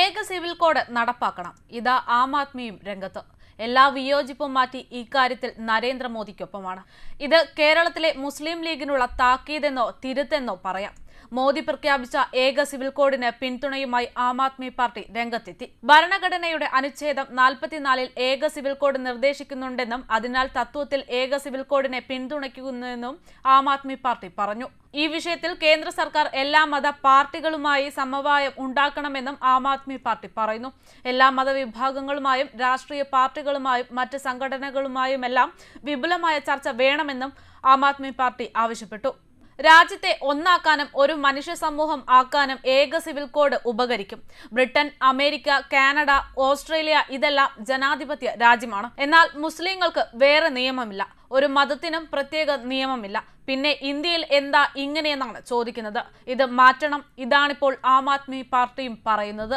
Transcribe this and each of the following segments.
ഏക civil code നടപ്പാക്കണം ഇതാ ആം ആദ്മിയും രംഗത്ത് എല്ലാ വിയോജിപ്പും മാറ്റി ഇക്കാര്യത്തിൽ നരേന്ദ്രമോദിക്കൊപ്പമാണ് ഇത് കേരളത്തിലെ മുസ്ലിം ലീഗിനുള്ള താക്കീതെന്നോ തിരുത്തെന്നോ പറയാം മോദി പ്രഖ്യാപിച്ച ഏക സിവിൽ കോഡിന് പിന്തുണയുമായി ആം ആദ്മി പാർട്ടി രംഗത്തെത്തി ഭരണഘടനയുടെ അനുച്ഛേദം നാൽപ്പത്തിനാലിൽ ഏക സിവിൽ കോഡ് നിർദ്ദേശിക്കുന്നുണ്ടെന്നും അതിനാൽ തത്വത്തിൽ ഏക സിവിൽ കോഡിനെ പിന്തുണയ്ക്കുന്നുവെന്നും ആം ആദ്മി പാർട്ടി പറഞ്ഞു ഈ വിഷയത്തിൽ കേന്ദ്ര സർക്കാർ എല്ലാ മത പാർട്ടികളുമായി സമവായം ഉണ്ടാക്കണമെന്നും ആം ആദ്മി പാർട്ടി പറയുന്നു എല്ലാ മതവിഭാഗങ്ങളുമായും രാഷ്ട്രീയ പാർട്ടികളുമായും മറ്റ് സംഘടനകളുമായുമെല്ലാം വിപുലമായ ചർച്ച വേണമെന്നും ആം ആദ്മി പാർട്ടി ആവശ്യപ്പെട്ടു രാജ്യത്തെ ഒന്നാക്കാനും ഒരു മനുഷ്യ സമൂഹം ആക്കാനും ഏക സിവിൽ കോഡ് ഉപകരിക്കും ബ്രിട്ടൻ അമേരിക്ക കാനഡ ഓസ്ട്രേലിയ ഇതെല്ലാം ജനാധിപത്യ രാജ്യമാണ് എന്നാൽ മുസ്ലിങ്ങൾക്ക് വേറെ നിയമമില്ല ഒരു മതത്തിനും പ്രത്യേക നിയമമില്ല പിന്നെ ഇന്ത്യയിൽ എന്താ ഇങ്ങനെയെന്നാണ് ചോദിക്കുന്നത് ഇത് മാറ്റണം ഇതാണിപ്പോൾ ആം ആദ്മി പാർട്ടിയും പറയുന്നത്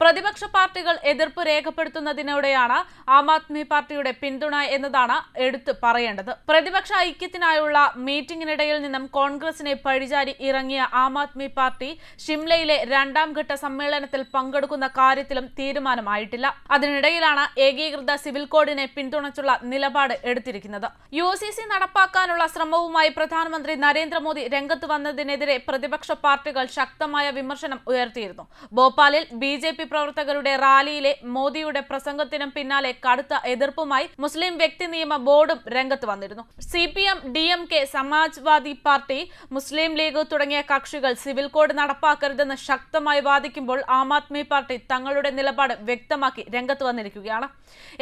പ്രതിപക്ഷ പാർട്ടികൾ എതിർപ്പ് രേഖപ്പെടുത്തുന്നതിനോടെയാണ് ആം ആദ്മി പാർട്ടിയുടെ പിന്തുണ എന്നതാണ് എടുത്തു പറയേണ്ടത് പ്രതിപക്ഷ ഐക്യത്തിനായുള്ള മീറ്റിംഗിനിടയിൽ നിന്നും കോൺഗ്രസിനെ പഴിചാരി ഇറങ്ങിയ ആം ആദ്മി പാർട്ടി ഷിംലയിലെ രണ്ടാം ഘട്ട സമ്മേളനത്തിൽ പങ്കെടുക്കുന്ന കാര്യത്തിലും തീരുമാനമായിട്ടില്ല അതിനിടയിലാണ് ഏകീകൃത സിവിൽ കോഡിനെ പിന്തുണച്ചുള്ള നിലപാട് എടുത്തിരിക്കുന്നത് യു നടപ്പാക്കാനുള്ള ശ്രമവുമായി പ്രധാനമന്ത്രി നരേന്ദ്രമോദി രംഗത്ത് വന്നതിനെതിരെ പ്രതിപക്ഷ പാർട്ടികൾ ശക്തമായ വിമർശനം ഉയർത്തിയിരുന്നു ഭോപ്പാലിൽ ബി ജെ പി പ്രവർത്തകരുടെ റാലിയിലെ മോദിയുടെ പ്രസംഗത്തിനും പിന്നാലെ കടുത്ത എതിർപ്പുമായി മുസ്ലിം വ്യക്തി നിയമ ബോർഡും രംഗത്ത് വന്നിരുന്നു C P M D M K Samajwadi party Muslim league തുടങ്ങിയ കക്ഷികൾ സിവിൽ കോഡ് നടപ്പാക്കരുതെന്ന് ശക്തമായി വാദിക്കുമ്പോൾ ആം ആദ്മി പാർട്ടി തങ്ങളുടെ നിലപാട് വ്യക്തമാക്കി രംഗത്ത് വന്നിരിക്കുകയാണ്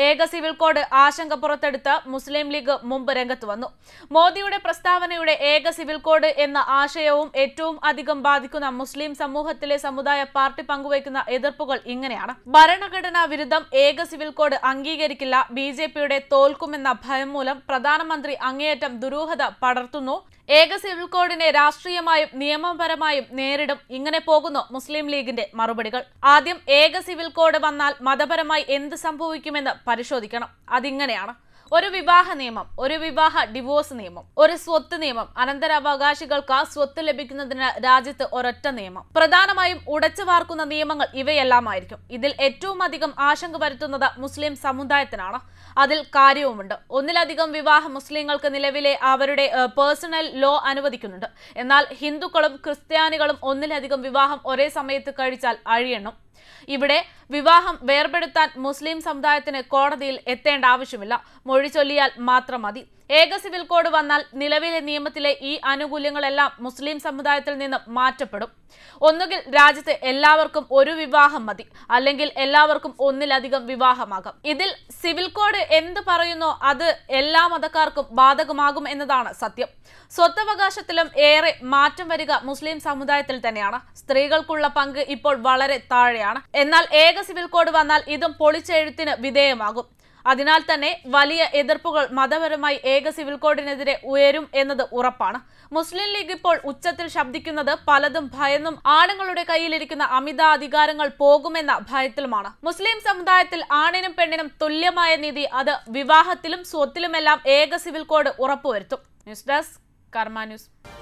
ഏക സിവിൽ കോഡ് ആശങ്ക പുറത്തെടുത്ത് മുസ്ലിം ലീഗ് മുമ്പ് രംഗത്ത് വന്നു മോദിയുടെ പ്രസ്താവന ഇന്ത്യയുടെ ഏക സിവിൽ കോഡ് എന്ന ആശയവും ഏറ്റവും അധികം ബാധിക്കുന്ന മുസ്ലിം സമൂഹത്തിലെ സമുദായ പാർട്ടി പങ്കുവയ്ക്കുന്ന എതിർപ്പുകൾ ഇങ്ങനെയാണ് ഭരണഘടനാ വിരുദ്ധം ഏക സിവിൽ കോഡ് അംഗീകരിക്കില്ല ബി ജെ പിയുടെ തോൽക്കുമെന്ന ഭയം മൂലം പ്രധാനമന്ത്രി അങ്ങേയറ്റം ദുരൂഹത പടർത്തുന്നു ഏക സിവിൽ കോഡിനെ രാഷ്ട്രീയമായും നിയമപരമായും നേരിടും ഇങ്ങനെ പോകുന്നു മുസ്ലിം ലീഗിന്റെ മറുപടികൾ ആദ്യം ഏക സിവിൽ കോഡ് വന്നാൽ മതപരമായി എന്ത് സംഭവിക്കുമെന്ന് പരിശോധിക്കണം അതിങ്ങനെയാണ് ഒരു വിവാഹ നിയമം ഒരു വിവാഹ ഡിവോഴ്സ് നിയമം ഒരു സ്വത്ത് നിയമം അനന്തരാവകാശികൾക്ക് സ്വത്ത് ലഭിക്കുന്നതിന് രാജ്യത്ത് ഒരൊറ്റ നിയമം പ്രധാനമായും ഉടച്ചു വാർക്കുന്ന നിയമങ്ങൾ ഇവയെല്ലാമായിരിക്കും ഇതിൽ ഏറ്റവും അധികം ആശങ്ക വരുത്തുന്നത് മുസ്ലിം സമുദായത്തിനാണ് അതിൽ കാര്യവുമുണ്ട് ഒന്നിലധികം വിവാഹ മുസ്ലിങ്ങൾക്ക് നിലവിലെ അവരുടെ പേഴ്സണൽ ലോ അനുവദിക്കുന്നുണ്ട് എന്നാൽ ഹിന്ദുക്കളും ക്രിസ്ത്യാനികളും ഒന്നിലധികം വിവാഹം ഒരേ സമയത്ത് കഴിച്ചാൽ അഴിയണം ഇവിടെ വിവാഹം വേർപെടുത്താൻ മുസ്ലിം സമുദായത്തിന് കോടതിയിൽ എത്തേണ്ട ആവശ്യമില്ല മൊഴി ചൊല്ലിയാൽ മാത്രം മതി ഏക സിവിൽ കോഡ് വന്നാൽ നിലവിലെ നിയമത്തിലെ ഈ ആനുകൂല്യങ്ങളെല്ലാം മുസ്ലിം സമുദായത്തിൽ നിന്ന് മാറ്റപ്പെടും ഒന്നുകിൽ രാജ്യത്ത് എല്ലാവർക്കും ഒരു വിവാഹം മതി അല്ലെങ്കിൽ എല്ലാവർക്കും ഒന്നിലധികം വിവാഹമാകാം ഇതിൽ സിവിൽ കോഡ് എന്ത് പറയുന്നോ അത് എല്ലാ മതക്കാർക്കും ബാധകമാകും എന്നതാണ് സത്യം സ്വത്തവകാശത്തിലും ഏറെ മാറ്റം വരിക മുസ്ലിം സമുദായത്തിൽ തന്നെയാണ് സ്ത്രീകൾക്കുള്ള പങ്ക് ഇപ്പോൾ വളരെ താഴെയാണ് എന്നാൽ ഏക സിവിൽ കോഡ് വന്നാൽ ഇതും പൊളിച്ചെഴുത്തിന് വിധേയമാകും അതിനാൽ തന്നെ വലിയ എതിർപ്പുകൾ മതപരമായി ഏക സിവിൽ കോഡിനെതിരെ ഉയരും എന്നത് ഉറപ്പാണ് മുസ്ലിം ലീഗ് ഇപ്പോൾ ഉച്ചത്തിൽ ശബ്ദിക്കുന്നത് പലതും ഭയന്നും ആണുങ്ങളുടെ കയ്യിലിരിക്കുന്ന അമിത അധികാരങ്ങൾ പോകുമെന്ന ഭയത്തിലുമാണ് മുസ്ലിം സമുദായത്തിൽ ആണിനും പെണ്ണിനും തുല്യമായ നീതി അത് വിവാഹത്തിലും സ്വത്തിലുമെല്ലാം ഏക സിവിൽ കോഡ് ഉറപ്പുവരുത്തും ന്യൂസ് ഡെസ്ക് കർമ്മ ന്യൂസ്